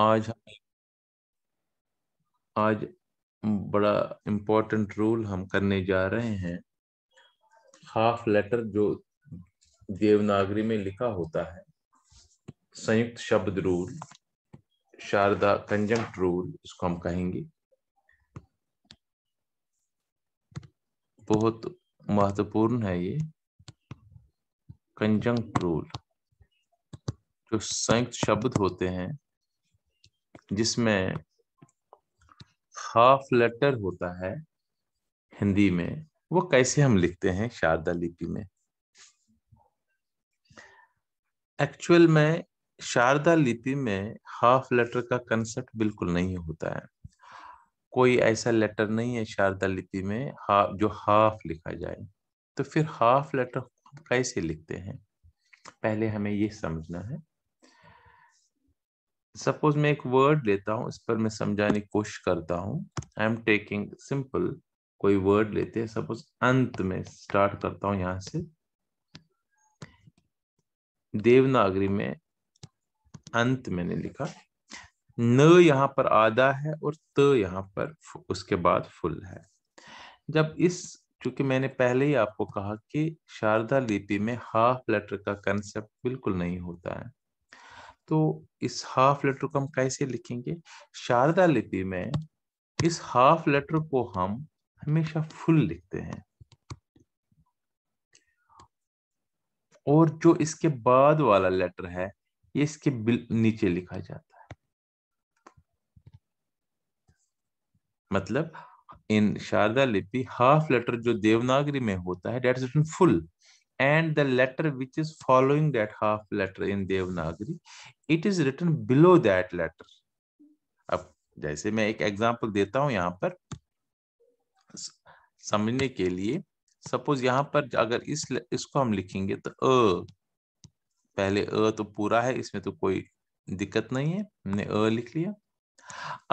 आज आज बड़ा इम्पोर्टेंट रूल हम करने जा रहे हैं हाफ लेटर जो देवनागरी में लिखा होता है संयुक्त शब्द रूल शारदा कंजंक्ट रूल इसको हम कहेंगे बहुत महत्वपूर्ण है ये कंजंक्ट रूल जो संयुक्त शब्द होते हैं जिसमें हाफ लेटर होता है हिंदी में वो कैसे हम लिखते हैं शारदा लिपि में एक्चुअल में शारदा लिपि में हाफ लेटर का कंसेप्ट बिल्कुल नहीं होता है कोई ऐसा लेटर नहीं है शारदा लिपि में हा, जो हाफ लिखा जाए तो फिर हाफ लेटर कैसे लिखते हैं पहले हमें ये समझना है सपोज मैं एक वर्ड लेता हूँ इस पर मैं समझाने की कोशिश करता हूँ आई एम टेकिंग सिंपल कोई वर्ड लेते हैं सपोज अंत में स्टार्ट करता हूँ यहाँ से देवनागरी में अंत मैंने लिखा न यहाँ पर आधा है और त यहाँ पर उसके बाद फुल है जब इस चूंकि मैंने पहले ही आपको कहा कि शारदा लिपि में हाफ लेटर का कंसेप्ट बिल्कुल नहीं होता है तो इस हाफ लेटर को हम कैसे लिखेंगे शारदा लिपि में इस हाफ लेटर को हम हमेशा फुल लिखते हैं और जो इसके बाद वाला लेटर है ये इसके नीचे लिखा जाता है मतलब इन शारदा लिपि हाफ लेटर जो देवनागरी में होता है that is full and the letter which is following that half letter in Devanagari, it is written below that letter. अब जैसे मैं एक एग्जाम्पल देता हूँ यहाँ पर समझने के लिए सपोज यहाँ पर अगर इस इसको हम लिखेंगे तो अ पहले अ तो पूरा है इसमें तो कोई दिक्कत नहीं है हमने अ लिख लिया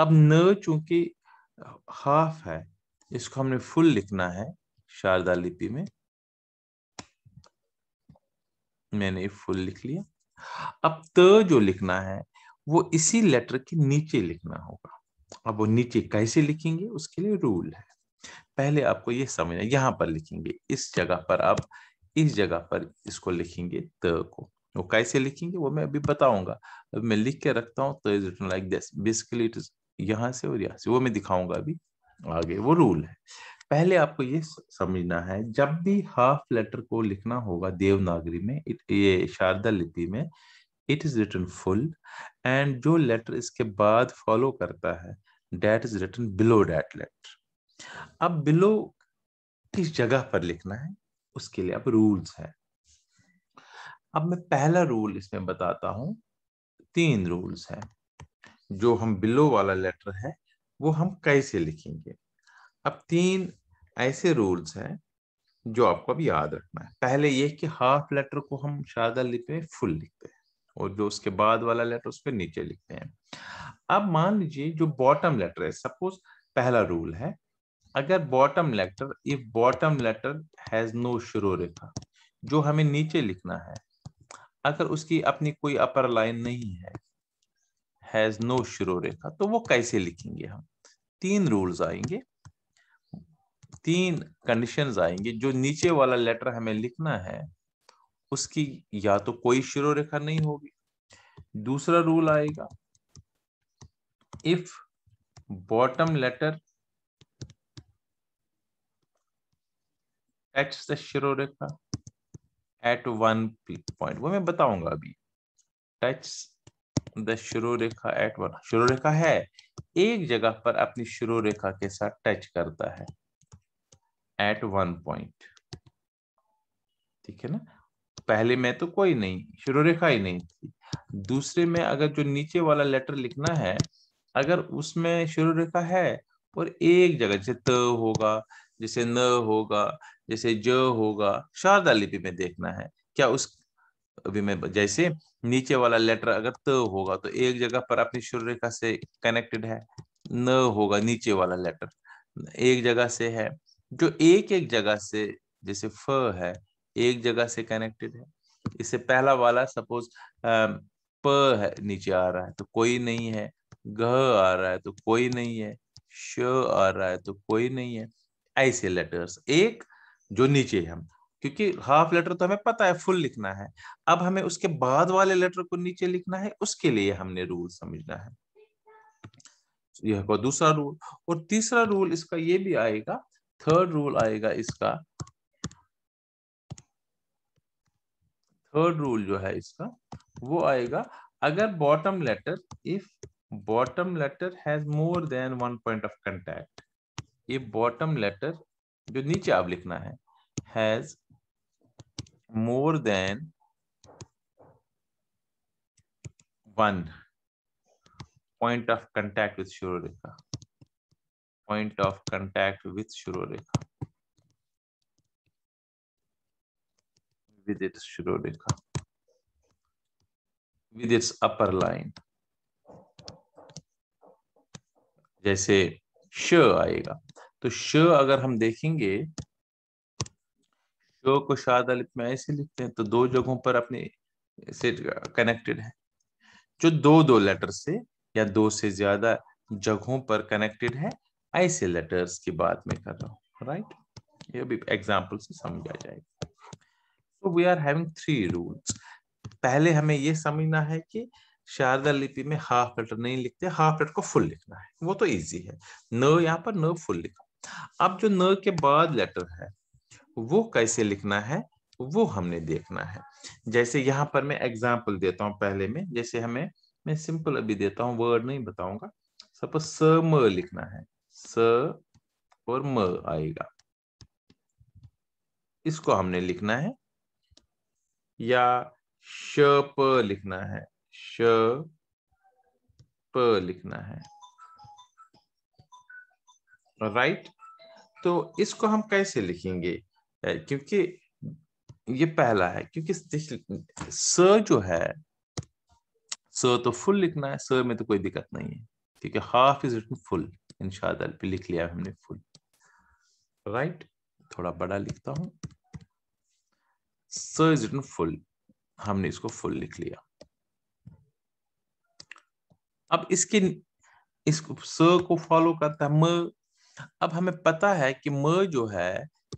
अब न चूंकि हाफ है इसको हमने फुल लिखना है शारदा लिपि में मैंने फुल लिख लिया अब त जो लिखना है वो इसी लेटर के नीचे लिखना होगा अब वो नीचे कैसे लिखेंगे उसके लिए रूल है पहले आपको ये समझना यहाँ पर लिखेंगे इस जगह पर आप इस जगह पर इसको लिखेंगे त को वो कैसे लिखेंगे वो मैं अभी बताऊंगा अब मैं लिख के रखता हूँ तो is written like this basically it is यहाँ से और यहाँ से वो मैं दिखाऊंगा अभी आगे वो रूल है पहले आपको ये समझना है जब भी हाफ लेटर को लिखना होगा देवनागरी में ये शारदा लिपि में it is written full and जो लेटर इसके बाद फॉलो करता है that is written below that letter अब बिलो किस जगह पर लिखना है उसके लिए अब रूल्स है अब मैं पहला रूल इसमें बताता हूं तीन रूल्स हैं जो हम बिलो वाला लेटर है वो हम कैसे लिखेंगे अब तीन ऐसे रूल्स हैं जो आपको अब याद रखना है पहले ये कि हाफ लेटर को हम शारदा लिखते हैं फुल लिखते हैं और जो उसके बाद वाला लेटर उस पर नीचे लिखते हैं अब मान लीजिए जो बॉटम लेटर है सपोज पहला रूल है अगर bottom letter if bottom letter has no शुरो रेखा जो हमें नीचे लिखना है अगर उसकी अपनी कोई अपर लाइन नहीं है हैज नो शुरो रेखा तो वो कैसे लिखेंगे हम तीन रूल्स आएंगे तीन कंडीशंस आएंगे जो नीचे वाला लेटर हमें लिखना है उसकी या तो कोई शिरो रेखा नहीं होगी दूसरा रूल आएगा if bottom letter touch the शिरो रेखा एट वन पॉइंट वो मैं बताऊंगा अभी टच द शिरो रेखा एट वन शिरो रेखा है एक जगह पर अपनी शिरो रेखा के साथ टच करता है एट वन पॉइंट ठीक है ना पहले में तो कोई नहीं शुरू रेखा ही नहीं थी दूसरे में अगर जो नीचे वाला लेटर लिखना है अगर उसमें शुरू रेखा है और एक जगह जैसे त होगा जैसे न होगा जैसे ज होगा शारदा लिपि में देखना है क्या उस अभी मैं जैसे नीचे वाला लेटर अगर त होगा तो एक जगह पर अपनी शुरू रेखा से कनेक्टेड है न होगा नीचे वाला लेटर एक जगह से है जो एक एक जगह से जैसे फ है एक जगह से कनेक्टेड है इससे पहला वाला सपोज प है नीचे आ रहा है तो कोई नहीं है घ आ रहा है तो कोई नहीं है श आ रहा है तो कोई नहीं है ऐसे लेटर्स एक जो नीचे हम क्योंकि हाफ लेटर तो हमें पता है फुल लिखना है अब हमें उसके बाद वाले लेटर को नीचे लिखना है उसके लिए हमने रूल समझना है यह दूसरा रूल और तीसरा रूल इसका ये भी आएगा थर्ड रूल आएगा इसका थर्ड रूल जो है इसका वो आएगा अगर bottom letter if bottom letter has more than one point of contact ये बॉटम लेटर जो नीचे आप लिखना है has more than one point of contact with श्योर रेखा point of contact with Shirodekha. With its Shirodekha. With its upper line जैसे श आएगा तो श अगर हम देखेंगे शो को शाद अलिप में ऐसे लिखते हैं तो दो जगहों पर अपने से कनेक्टेड है जो दो दो लेटर से या दो से ज्यादा जगहों पर कनेक्टेड है ऐसे लेटर्स की बात मैं कर रहा हूँ राइट ये भी एग्जाम्पल से समझा जाएगा तो we are having three rules पहले हमें ये समझना है कि शारदा लिपि में हाफ लेटर नहीं लिखते हाफ लेटर को फुल लिखना है वो तो इजी है न यहाँ पर न फुल लिखा अब जो न के बाद लेटर है वो कैसे लिखना है वो हमने देखना है जैसे यहाँ पर मैं एग्जाम्पल देता हूँ पहले में जैसे हमें मैं सिंपल अभी देता हूँ वर्ड नहीं बताऊंगा सपोज स म लिखना है स और म आएगा इसको हमने लिखना है या श प लिखना है श प लिखना है राइट तो इसको हम कैसे लिखेंगे क्योंकि ये पहला है क्योंकि स जो है स तो फुल लिखना है स में तो कोई दिक्कत नहीं है ठीक है half is written full in पे लिख लिया हमने फुल राइट right? थोड़ा बड़ा लिखता हूं सो इज इट फुल हमने इसको फुल लिख लिया अब इसके इसको स को फॉलो करता है म अब हमें पता है कि म जो है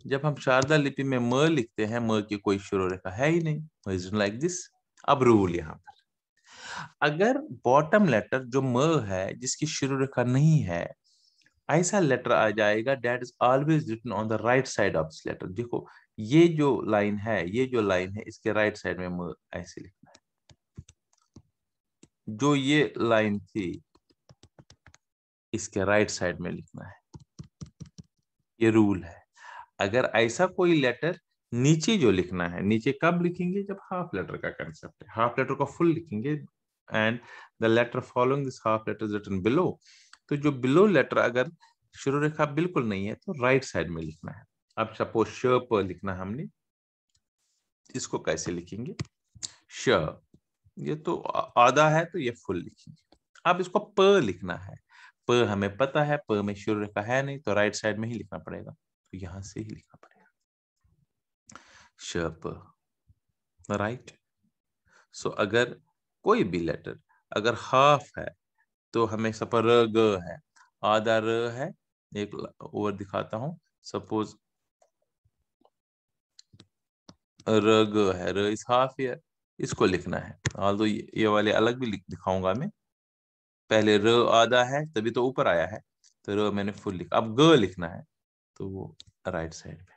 जब हम शारदा लिपि में म लिखते हैं म की कोई शुरू रेखा है ही नहीं लाइक दिस अब रूल यहां पर अगर बॉटम लेटर जो म है जिसकी शुरू रेखा नहीं है ऐसा लेटर आ जाएगा that is always written on the right side of this letter देखो ये जो लाइन है ये जो लाइन है इसके राइट साइड में ऐसे लिखना है जो ये लाइन थी इसके राइट साइड में लिखना है ये रूल है अगर ऐसा कोई लेटर नीचे जो लिखना है नीचे कब लिखेंगे जब हाफ लेटर का कंसेप्ट है हाफ लेटर का फुल लिखेंगे and the letter following this half letter written below तो जो बिलो लेटर अगर शुरू रेखा बिल्कुल नहीं है तो राइट साइड में लिखना है अब सपोज श प लिखना हमने इसको कैसे लिखेंगे श ये तो आधा है तो ये फुल लिखेंगे अब इसको प लिखना है प हमें पता है प में शुरू रेखा है नहीं तो राइट साइड में ही लिखना पड़ेगा तो यहां से ही लिखना पड़ेगा श प राइट सो अगर कोई भी लेटर अगर हाफ है तो हमें पर ग है आधा र है एक ओवर दिखाता हूं सपोज र ग है र इज हाफ ईयर इसको लिखना है हाल दो ये, वाले अलग भी दिखाऊंगा मैं पहले र आधा है तभी तो ऊपर आया है तो र मैंने फुल लिखा अब ग लिखना है तो वो राइट साइड में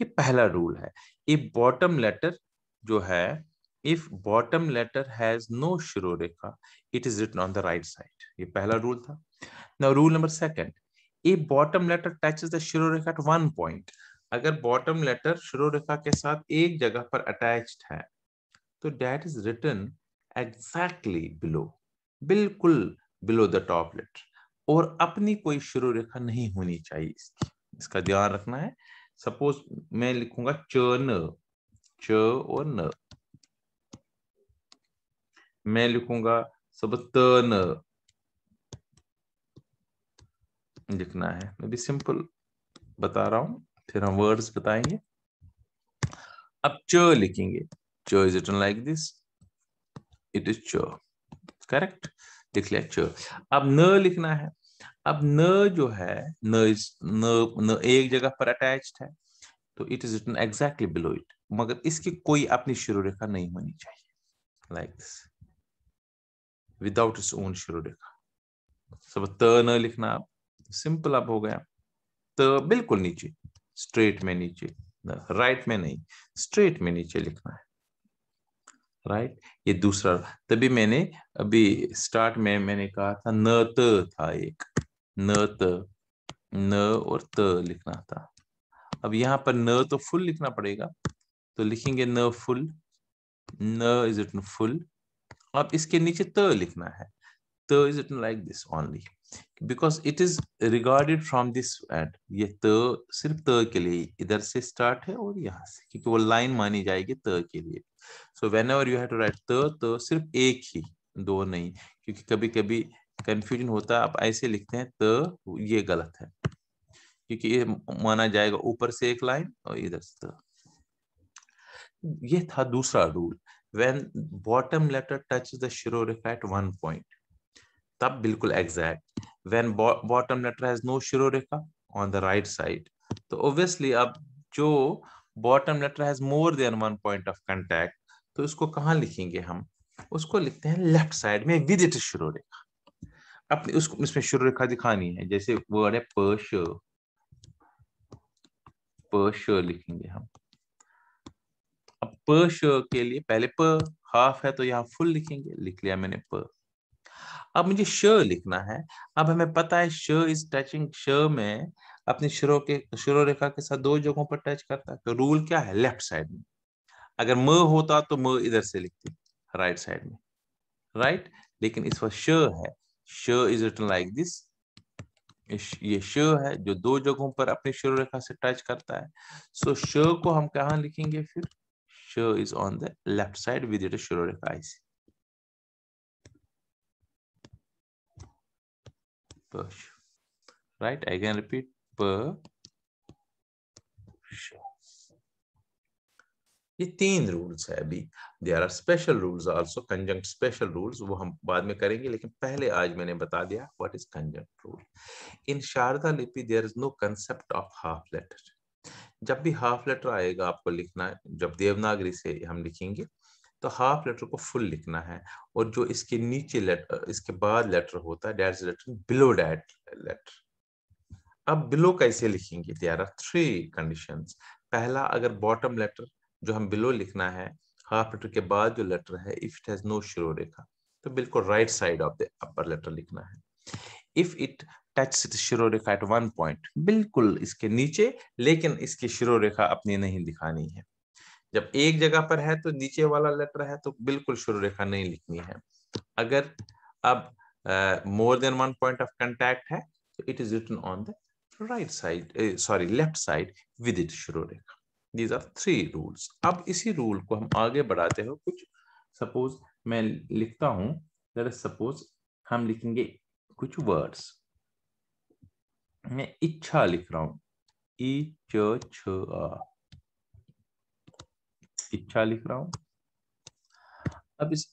ये पहला रूल है ये बॉटम लेटर जो है if bottom letter has no शुरू रेखा it is written on the right side ये पहला रूल था now rule number second a bottom letter touches the शुरू रेखा एट वन पॉइंट अगर बॉटम लेटर शुरू रेखा के साथ एक जगह पर अटैच्ड है तो that is written exactly below बिल्कुल बिलो द टॉप लेटर और अपनी कोई शुरू रेखा नहीं होनी चाहिए इसकी इसका ध्यान रखना है सपोज मैं लिखूंगा च न च और न मैं लिखूंगा तन लिखना है मैं भी सिंपल बता रहा हूं फिर हम वर्ड्स बताएंगे अब च लिखेंगे च is written like this it is च करेक्ट लिख लिया च अब न लिखना है अब न जो है न इज न, न एक जगह पर अटैच है तो it is written exactly below it मगर इसकी कोई अपनी शुरू रेखा नहीं होनी चाहिए like like this without its own शिरोरेखा सब त न लिखना सिंपल अब हो गया त बिल्कुल नीचे स्ट्रेट में नीचे राइट में नहीं स्ट्रेट में नीचे लिखना है राइट ये दूसरा तभी मैंने अभी स्टार्ट में मैंने कहा था न त था एक न त न और त लिखना था अब यहां पर न तो फुल लिखना पड़ेगा तो लिखेंगे न फुल न इज इट फुल अब इसके नीचे त लिखना है त is written like this only because it is regarded from this end ये त सिर्फ त के लिए इधर से स्टार्ट है और यहाँ से क्योंकि वो लाइन मानी जाएगी त के लिए so whenever you have to write त तो सिर्फ एक ही दो नहीं क्योंकि कभी कभी कंफ्यूजन होता है आप ऐसे लिखते हैं तो ये गलत है क्योंकि ये माना जाएगा ऊपर से एक लाइन और इधर से तो ये था दूसरा rule when bottom letter touches the shiroriff at one point. तब बिल्कुल exact when bottom letter has no शिरोरेखा ऑन द राइट साइड तो ऑब्वियसली अब जो bottom letter has more than one point of contact तो इसको कहाँ लिखेंगे हम उसको लिखते हैं लेफ्ट साइड में विद इट शिरोरेखा अपने उसको इसमें शिरोरेखा दिखानी है जैसे वर्ड है पर्श पर्श लिखेंगे हम प श के लिए पहले प हाफ है तो यहाँ फुल लिखेंगे लिख लिया मैंने प अब मुझे श लिखना है अब हमें पता है श इज टचिंग श में अपने शिरो के शिरो रेखा के साथ दो जगहों पर टच करता है तो रूल क्या है लेफ्ट साइड में अगर म होता तो म इधर से लिखती राइट साइड में राइट लेकिन इस वक्त श है श इज रिटन लाइक दिस ये श है जो दो जगहों पर अपनी शुरू रेखा से टच करता है सो so, श को हम कहा लिखेंगे फिर show is on the left side with the shoulder IC. Push. Right, I can repeat per ये तीन रूल्स है अभी there are special rules also conjunct special rules वो हम बाद में करेंगे लेकिन पहले आज मैंने बता दिया what is conjunct rule in Sharda लिपि there is no concept of half letter जब भी हाफ लेटर आएगा आपको लिखना है जब देवनागरी से हम लिखेंगे तो हाफ लेटर को फुल लिखना है और जो इसके नीचे लेटर इसके बाद लेटर होता है that letter below that letter अब बिलो कैसे लिखेंगे देर आर थ्री कंडीशन पहला अगर बॉटम लेटर जो हम बिलो लिखना है हाफ लेटर के बाद जो लेटर है इफ इट हैज नो शिरो रेखा तो बिल्कुल right side of the upper letter लिखना है इफ इट टच शिरो रेखा एट वन पॉइंट बिल्कुल इसके नीचे लेकिन इसकी शुरू रेखा अपनी नहीं दिखानी है जब एक जगह पर है तो नीचे वाला लेटर है तो बिल्कुल शुरू रेखा नहीं लिखनी है अगर अब more than one point of contact है तो it is written on the right side sorry left side with it शुरू रेखा दीज आर थ्री रूल्स अब इसी रूल को हम आगे बढ़ाते हो कुछ सपोज मैं लिखता हूं सपोज हम लिखेंगे कुछ वर्ड्स मैं इच्छा लिख रहा हूं ई च छ इच्छा लिख रहा हूं अब इस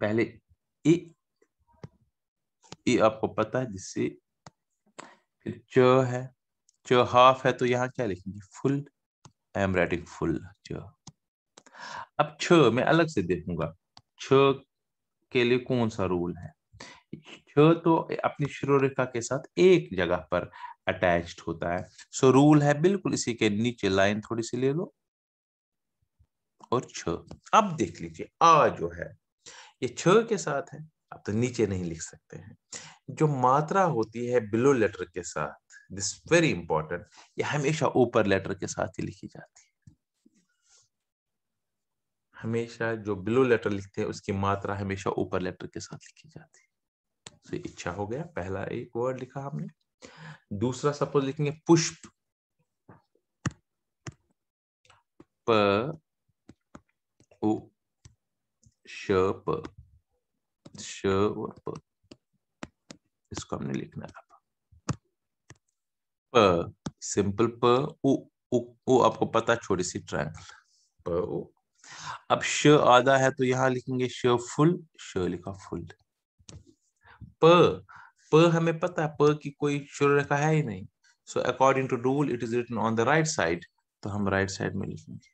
पहले ए ए आपको पता है जिससे फिर च है च हाफ है तो यहां क्या लिखेंगे full I am writing full च अब छ मैं अलग से देखूंगा छ के लिए कौन सा रूल है क्ष तो अपनी शुरोरेखा के साथ एक जगह पर अटैच्ड होता है सो so, रूल है बिल्कुल इसी के नीचे लाइन थोड़ी सी ले लो और छ अब देख लीजिए आ जो है ये छ के साथ है आप तो नीचे नहीं लिख सकते हैं जो मात्रा होती है बिलो लेटर के साथ दिस वेरी इंपॉर्टेंट ये हमेशा ऊपर लेटर के साथ ही लिखी जाती है हमेशा जो बिलो लेटर लिखते हैं उसकी मात्रा हमेशा ऊपर लेटर के साथ लिखी जाती है सो इच्छा हो गया पहला एक वर्ड लिखा हमने दूसरा सपोज लिखेंगे पुष्प प प इसको हमने लिखना है प सिंपल प ओ आपको पता छोटी सी ट्रायंगल प ओ अब श आधा है तो यहां लिखेंगे श फुल श लिखा फुल प per हमें पता है प की कोई शुरू रेखा है ही नहीं so according to rule it is written on the right side तो हम राइट right साइड में लिखेंगे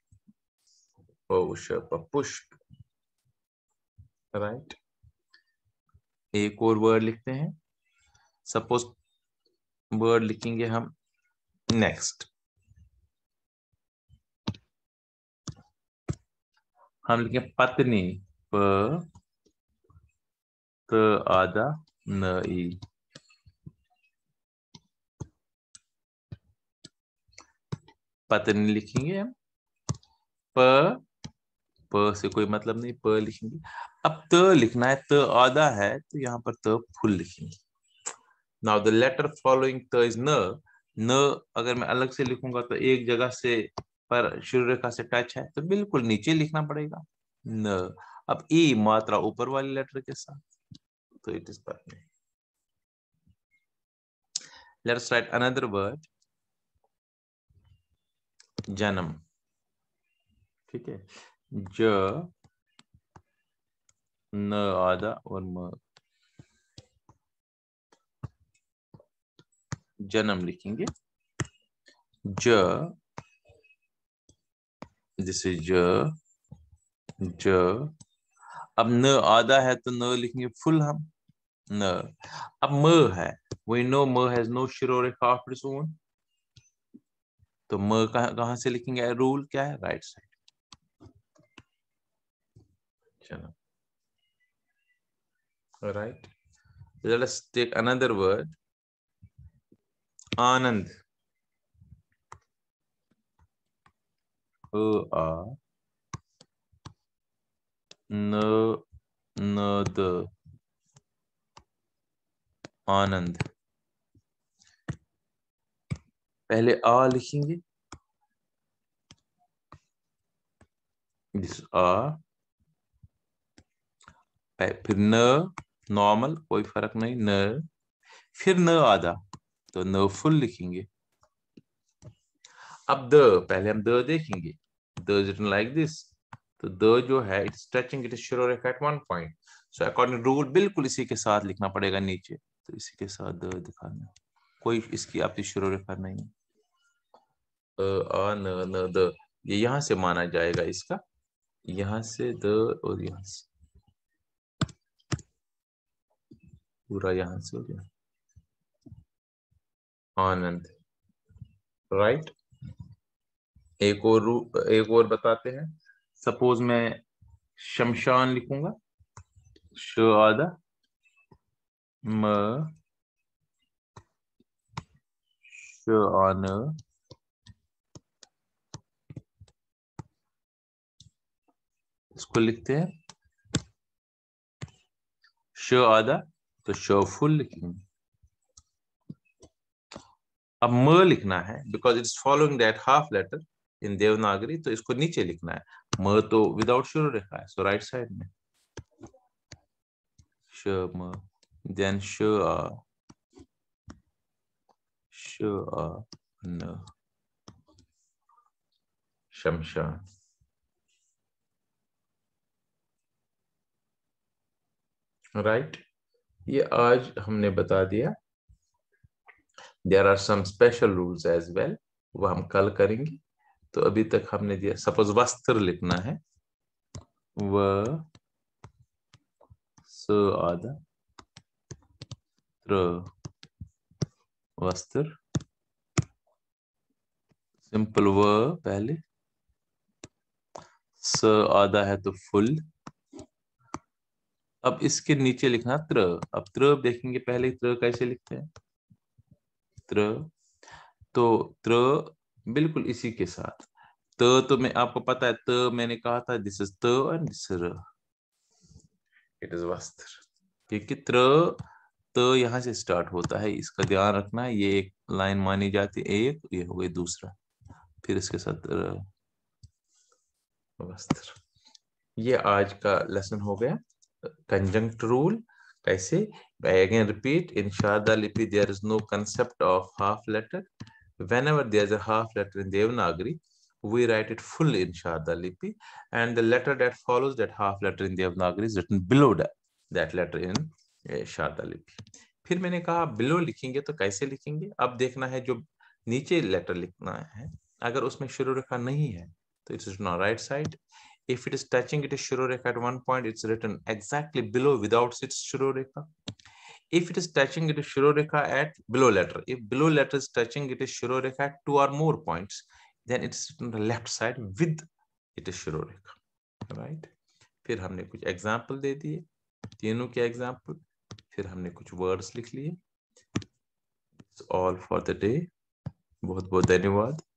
पुष्प oh, राइट एक और वर्ड लिखते हैं सपोज वर्ड लिखेंगे हम नेक्स्ट हम लिखें पत्नी प त आधा No पतन लिखेंगे हम प प से कोई मतलब नहीं प लिखेंगे अब त लिखना है त आधा है तो यहाँ पर त फुल लिखेंगे नाउ द लेटर फॉलोइंग त इज न न अगर मैं अलग से लिखूंगा तो एक जगह से पर शुरू रेखा से टच है तो बिल्कुल नीचे लिखना पड़ेगा न अब ई मात्रा ऊपर वाले लेटर के साथ So it is Patni. Let us write another word. Janam. ठीक है ज न आधा और म जन्म लिखेंगे ज जैसे ज ज अब न आधा है तो न लिखेंगे फुल हम अब म है वी नो म हैज नो शिरो तो म कहा से लिखेंगे रूल क्या है राइट साइड चलो right let us take another word anand a a n n d Anand पहले आ लिखेंगे आ फिर न नॉर्मल कोई फर्क नहीं न फिर न आधा तो न फुल लिखेंगे अब द पहले हम द देखेंगे द इज रिटन लाइक दिस तो द जो है इट स्ट्रेचिंग इट इज श्योर रेखा at one point so according rule बिल्कुल इसी के साथ लिखना पड़ेगा नीचे तो इसी के साथ दिखाना कोई इसकी आपकी शुरू रेखा नहीं है आ न न द ये यहां से माना जाएगा इसका यहां से द और यहां से पूरा यहां से हो गया आनंद राइट एक और एक और बताते हैं सपोज मैं शमशान लिखूंगा श आधा म श न इसको लिखते हैं श आधा तो फुल लिखेंगे अब म लिखना है because it's following that half letter in Devanagari तो इसको नीचे लिखना है म तो विदाउट शुरू रेखा है सो राइट साइड में श म then sure uh, sure uh, no shamsha right right? ये आज हमने बता दिया there are some special rules as well वो हम कल करेंगे तो अभी तक हमने दिया सपोज वस्त्र लिखना है व स वस्त्र वस्त्र सिंपल व पहले स आधा है तो फुल अब इसके नीचे लिखना त्र अब त्र देखेंगे पहले त्र कैसे लिखते हैं त्र तो त्र बिल्कुल इसी के साथ त तो मैं आपको पता है त मैंने कहा था दिस इज त and this is it is वस्त्र ठीक है त्र तो यहां से स्टार्ट होता है इसका ध्यान रखना ये एक लाइन मानी जाती है एक ये हो गई दूसरा फिर इसके साथ वस्त्र ये आज का लेसन हो गया कंजंक्ट रूल कैसे अगेन रिपीट इन शारदा लिपि there is no concept of half letter whenever there is a half letter in Devanagari we write it full in Sharda लिपि and the letter that follows that half letter in devanagari is written below that, that letter Sharda लिपि फिर मैंने कहा below लिखेंगे तो कैसे लिखेंगे अब देखना है जो नीचे लेटर लिखना है अगर उसमें शुरू रेखा नहीं है तो it is not right side if it is touching it is शुरू रेखा at one point it's return written below without its शुरू रेखा if it is touching it is rekha at below letter if below letter is touching it is rekha at two or more points then it's on the left side with it is rekha right फिर हमने कुछ example दे दिए तीनों के example फिर हमने कुछ words लिख लिए ऑल फॉर द डे बहुत बहुत धन्यवाद